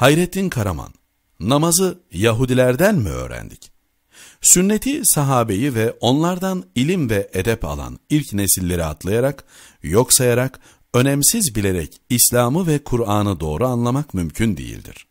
Hayrettin Karaman, namazı Yahudilerden mi öğrendik? Sünneti sahabeyi ve onlardan ilim ve edep alan ilk nesilleri atlayarak, yok sayarak, önemsiz bilerek İslam'ı ve Kur'an'ı doğru anlamak mümkün değildir.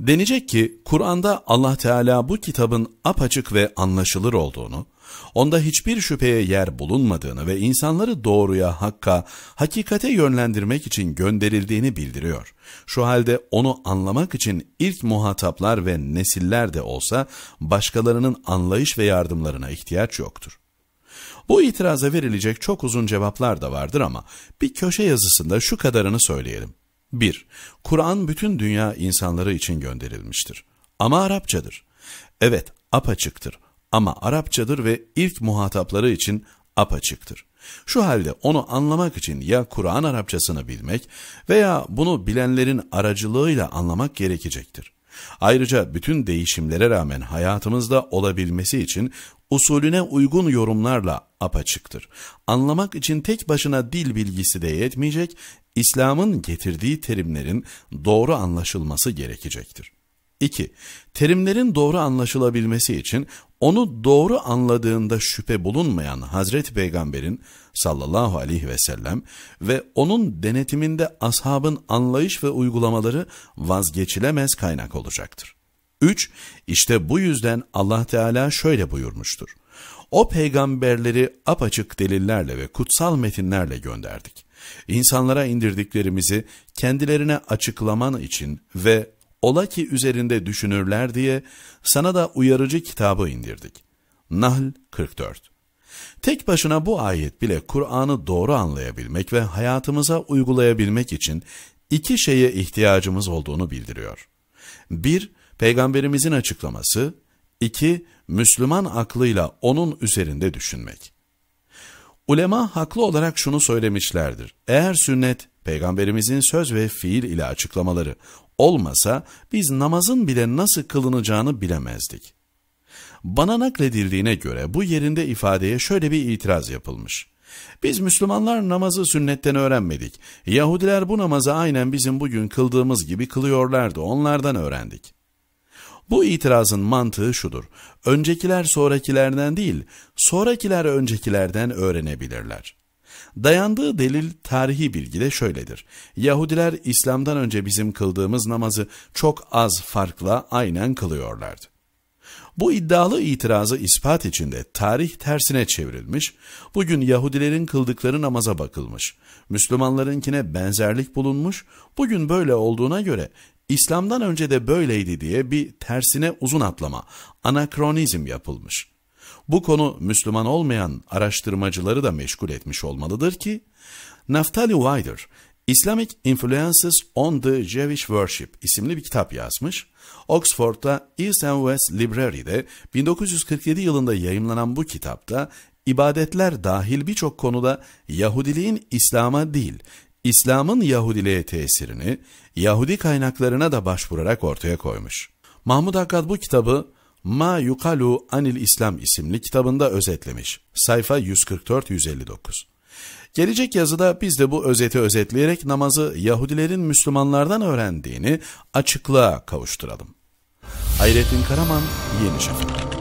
Denecek ki Kur'an'da Allah Teala bu kitabın apaçık ve anlaşılır olduğunu, Onda hiçbir şüpheye yer bulunmadığını ve insanları doğruya, hakka, hakikate yönlendirmek için gönderildiğini bildiriyor. Şu halde onu anlamak için ilk muhataplar ve nesiller de olsa başkalarının anlayış ve yardımlarına ihtiyaç yoktur. Bu itiraza verilecek çok uzun cevaplar da vardır ama bir köşe yazısında şu kadarını söyleyelim. 1. Kur'an bütün dünya insanları için gönderilmiştir. Ama Arapçadır. Evet, apaçıktır ama Arapçadır ve ilk muhatapları için apaçıktır. Şu halde onu anlamak için ya Kur'an Arapçasını bilmek veya bunu bilenlerin aracılığıyla anlamak gerekecektir. Ayrıca bütün değişimlere rağmen hayatımızda olabilmesi için usulüne uygun yorumlarla apaçıktır. Anlamak için tek başına dil bilgisi de yetmeyecek, İslam'ın getirdiği terimlerin doğru anlaşılması gerekecektir. 2. Terimlerin doğru anlaşılabilmesi için onu doğru anladığında şüphe bulunmayan Hazreti Peygamber'in sallallahu aleyhi ve sellem ve onun denetiminde ashabın anlayış ve uygulamaları vazgeçilemez kaynak olacaktır. 3. İşte bu yüzden Allah Teala şöyle buyurmuştur. O peygamberleri apaçık delillerle ve kutsal metinlerle gönderdik. İnsanlara indirdiklerimizi kendilerine açıklaman için ve Ola ki üzerinde düşünürler diye sana da uyarıcı kitabı indirdik. Nahl 44 Tek başına bu ayet bile Kur'an'ı doğru anlayabilmek ve hayatımıza uygulayabilmek için iki şeye ihtiyacımız olduğunu bildiriyor. 1- Peygamberimizin açıklaması, 2- Müslüman aklıyla onun üzerinde düşünmek. Ulema haklı olarak şunu söylemişlerdir. Eğer sünnet, peygamberimizin söz ve fiil ile açıklamaları olmasa biz namazın bile nasıl kılınacağını bilemezdik. Bana nakledildiğine göre bu yerinde ifadeye şöyle bir itiraz yapılmış. Biz Müslümanlar namazı sünnetten öğrenmedik. Yahudiler bu namazı aynen bizim bugün kıldığımız gibi kılıyorlardı. Onlardan öğrendik. Bu itirazın mantığı şudur. Öncekiler sonrakilerden değil, sonrakiler öncekilerden öğrenebilirler. Dayandığı delil tarihi bilgide şöyledir. Yahudiler İslam'dan önce bizim kıldığımız namazı çok az farkla aynen kılıyorlardı. Bu iddialı itirazı ispat içinde tarih tersine çevrilmiş, bugün Yahudilerin kıldıkları namaza bakılmış, Müslümanlarınkine benzerlik bulunmuş, bugün böyle olduğuna göre İslam'dan önce de böyleydi diye bir tersine uzun atlama, anakronizm yapılmış.'' Bu konu Müslüman olmayan araştırmacıları da meşgul etmiş olmalıdır ki, Naftali Wider, Islamic Influences on the Jewish Worship isimli bir kitap yazmış. Oxford'da East and West Library'de 1947 yılında yayımlanan bu kitapta ibadetler dahil birçok konuda Yahudiliğin İslam'a değil, İslam'ın Yahudiliğe tesirini Yahudi kaynaklarına da başvurarak ortaya koymuş. Mahmud Akkad bu kitabı Ma Yukalu Anil İslam isimli kitabında özetlemiş. Sayfa 144-159. Gelecek yazıda biz de bu özeti özetleyerek namazı Yahudilerin Müslümanlardan öğrendiğini açıklığa kavuşturalım. Hayrettin Karaman, Yeni Şafak.